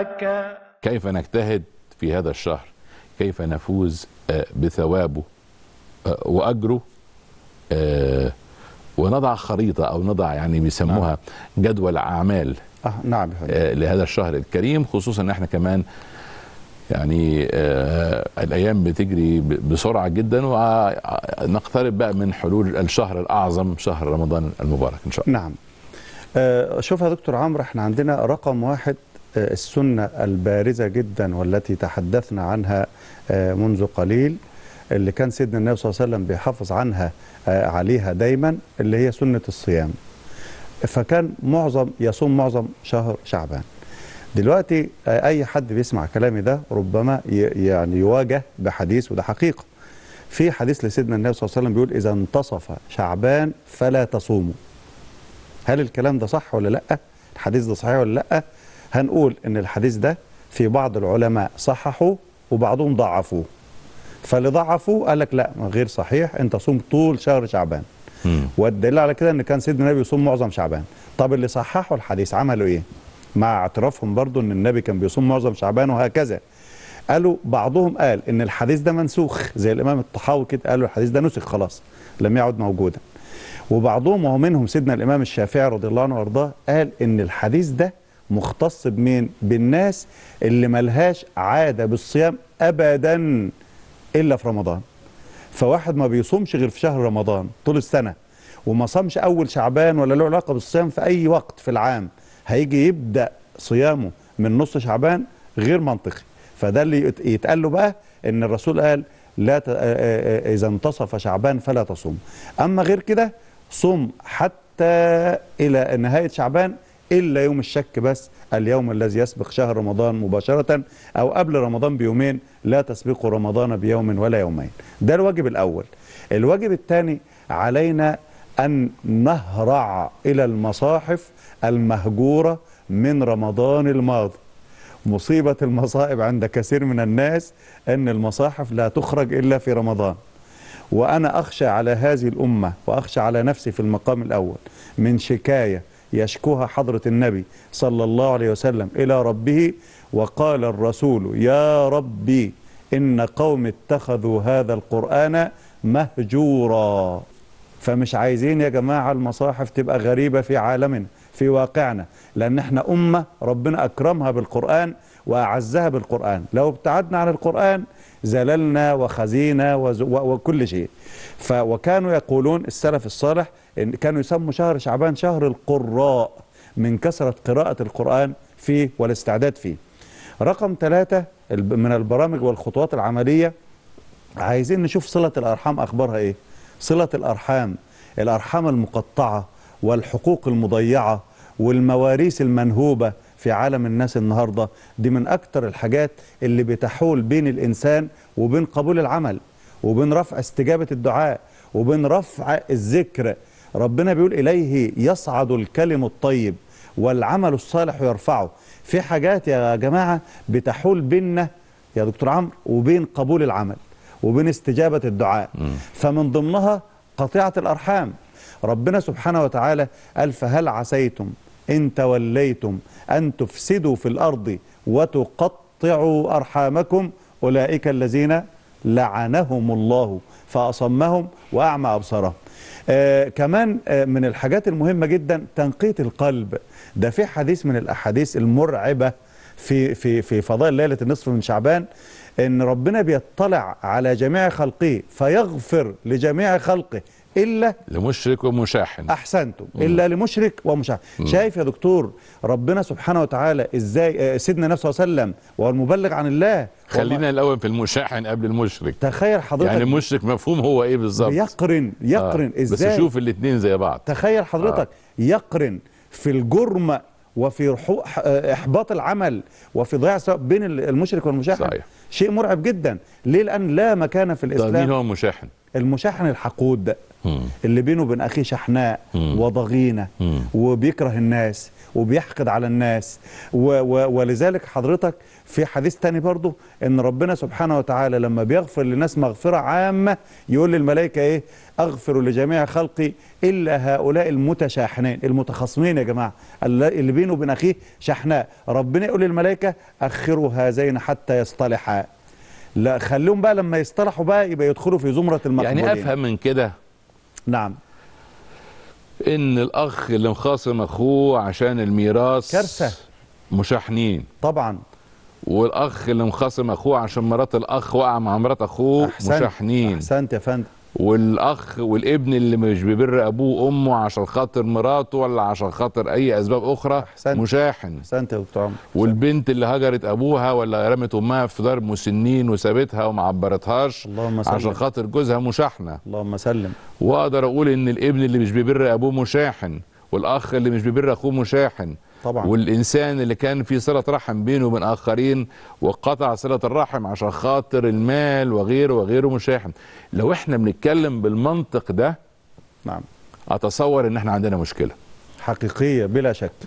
لك كيف نجتهد في هذا الشهر كيف نفوز آه، بثوابه آه، واجره آه، ونضع خريطه او نضع يعني بيسموها نعم. جدول اعمال آه نعم لهذا الشهر الكريم خصوصا ان احنا كمان يعني الايام بتجري بسرعه جدا ونقترب بقى من حلول الشهر الاعظم شهر رمضان المبارك ان شاء الله نعم شوف يا دكتور عمرو احنا عندنا رقم واحد السنة البارزة جدا والتي تحدثنا عنها آه، منذ قليل اللي كان سيدنا النبي صلى الله عليه وسلم بيحافظ عنها آه، عليها دايما اللي هي سنة الصيام فكان معظم يصوم معظم شهر شعبان دلوقتي آه، أي حد بيسمع كلامي ده ربما يعني يواجه بحديث وده حقيقة في حديث لسيدنا النبي صلى الله عليه وسلم بيقول إذا انتصف شعبان فلا تصوموا هل الكلام ده صح ولا لأ؟ الحديث ده صحيح ولا لأ؟ هنقول ان الحديث ده في بعض العلماء صححوا وبعضهم ضعفوه فاللي ضعفوه قال لك لا غير صحيح انت صوم طول شهر شعبان والدليل على كده ان كان سيدنا النبي يصوم معظم شعبان طب اللي صححوا الحديث عملوا ايه مع اعترافهم برضو ان النبي كان بيصوم معظم شعبان وهكذا قالوا بعضهم قال ان الحديث ده منسوخ زي الامام الطحاوي كده قالوا الحديث ده نسخ خلاص لم يعد موجودا وبعضهم ومنهم سيدنا الامام الشافعي رضي الله عنه وارضاه قال ان الحديث ده مختص بمين بالناس اللي ملهاش عادة بالصيام أبدا إلا في رمضان فواحد ما بيصومش غير في شهر رمضان طول السنة وما صامش أول شعبان ولا له علاقة بالصيام في أي وقت في العام هيجي يبدأ صيامه من نص شعبان غير منطقي فده اللي يتقال له بقى ان الرسول قال لا ت... اذا انتصف شعبان فلا تصوم اما غير كده صم حتى الى نهايه شعبان إلا يوم الشك بس اليوم الذي يسبق شهر رمضان مباشرة أو قبل رمضان بيومين لا تسبق رمضان بيوم ولا يومين ده الواجب الأول الواجب الثاني علينا أن نهرع إلى المصاحف المهجورة من رمضان الماضي مصيبة المصائب عند كثير من الناس أن المصاحف لا تخرج إلا في رمضان وأنا أخشى على هذه الأمة وأخشى على نفسي في المقام الأول من شكاية يشكوها حضرة النبي صلى الله عليه وسلم إلى ربه وقال الرسول يا ربي إن قوم اتخذوا هذا القرآن مهجورا فمش عايزين يا جماعة المصاحف تبقى غريبة في عالمنا في واقعنا لأن احنا أمة ربنا أكرمها بالقرآن وأعزها بالقرآن لو ابتعدنا عن القرآن زللنا وخزينا وكل شيء وكانوا يقولون السلف الصالح إن كانوا يسموا شهر شعبان شهر القراء من كثرة قراءة القرآن فيه والاستعداد فيه رقم ثلاثة من البرامج والخطوات العملية عايزين نشوف صلة الأرحام أخبارها إيه صلة الأرحام الأرحام المقطعة والحقوق المضيعة والمواريث المنهوبة في عالم الناس النهاردة دي من أكتر الحاجات اللي بتحول بين الإنسان وبين قبول العمل وبين رفع استجابة الدعاء وبين رفع الذكر ربنا بيقول إليه يصعد الكلم الطيب والعمل الصالح يرفعه في حاجات يا جماعة بتحول بيننا يا دكتور عمرو وبين قبول العمل وبين استجابة الدعاء م. فمن ضمنها قطيعة الأرحام ربنا سبحانه وتعالى قال فهل عسيتم إن توليتم أن تفسدوا في الأرض وتقطعوا أرحامكم أولئك الذين لعنهم الله فأصمهم وأعمى أبصارهم آه كمان آه من الحاجات المهمة جدا تنقية القلب ده في حديث من الأحاديث المرعبة في, في, في فضاء ليلة النصف من شعبان ان ربنا بيطلع على جميع خلقه فيغفر لجميع خلقه الا لمشرك ومشاحن احسنتم الا مم. لمشرك ومشاحن مم. شايف يا دكتور ربنا سبحانه وتعالى ازاي آه، سيدنا النبي صلى الله عليه وسلم وهو المبلغ عن الله خلينا الاول في المشاحن قبل المشرك تخيل حضرتك يعني المشرك مفهوم هو ايه بالظبط يقرن يقرن آه. ازاي بس شوف الاثنين زي بعض تخيل حضرتك آه. يقرن في الجرم وفي آه، احباط العمل وفي ضياع بين المشرك والمشاحن صحيح. شيء مرعب جدا ليه لان لا مكان في طيب، الاسلام مين هو المشاحن المشاحن الحقود اللي بينه وبين اخيه شحناء وضغينه وبيكره الناس وبيحقد على الناس و و ولذلك حضرتك في حديث تاني برضه ان ربنا سبحانه وتعالى لما بيغفر للناس مغفره عامه يقول للملائكه ايه اغفر لجميع خلقي الا هؤلاء المتشاحنين المتخاصمين يا جماعه اللي بينه وبين اخيه شحناء ربنا يقول للملائكه اخروا هذين حتى يصطلحا لا خليهم بقى لما يصطلحوا بقى يبقى يدخلوا في زمره المقبولين يعني افهم من كده نعم ان الاخ اللي مخاصم اخوه عشان الميراث كارثه مشاحنين طبعا والاخ اللي مخاصم اخوه عشان مرات الاخ وقع مع مرات اخوه أحسنت. مشاحنين احسنت يا فندم والاخ والابن اللي مش بيبر ابوه وامه عشان خاطر مراته ولا عشان خاطر اي اسباب اخرى حسنت. مشاحن احسنت يا دكتور عمر والبنت اللي هجرت ابوها ولا رمت امها في دار مسنين وسابتها وما عبرتهاش اللهم سلم. عشان خاطر جوزها مشاحنه اللهم سلم واقدر اقول ان الابن اللي مش بيبر ابوه مشاحن والاخ اللي مش بيبر اخوه مشاحن طبعا والانسان اللي كان في صله رحم بينه وبين اخرين وقطع صله الرحم عشان خاطر المال وغيره وغيره مش هيحمل لو احنا بنتكلم بالمنطق ده نعم اتصور ان احنا عندنا مشكله حقيقيه بلا شك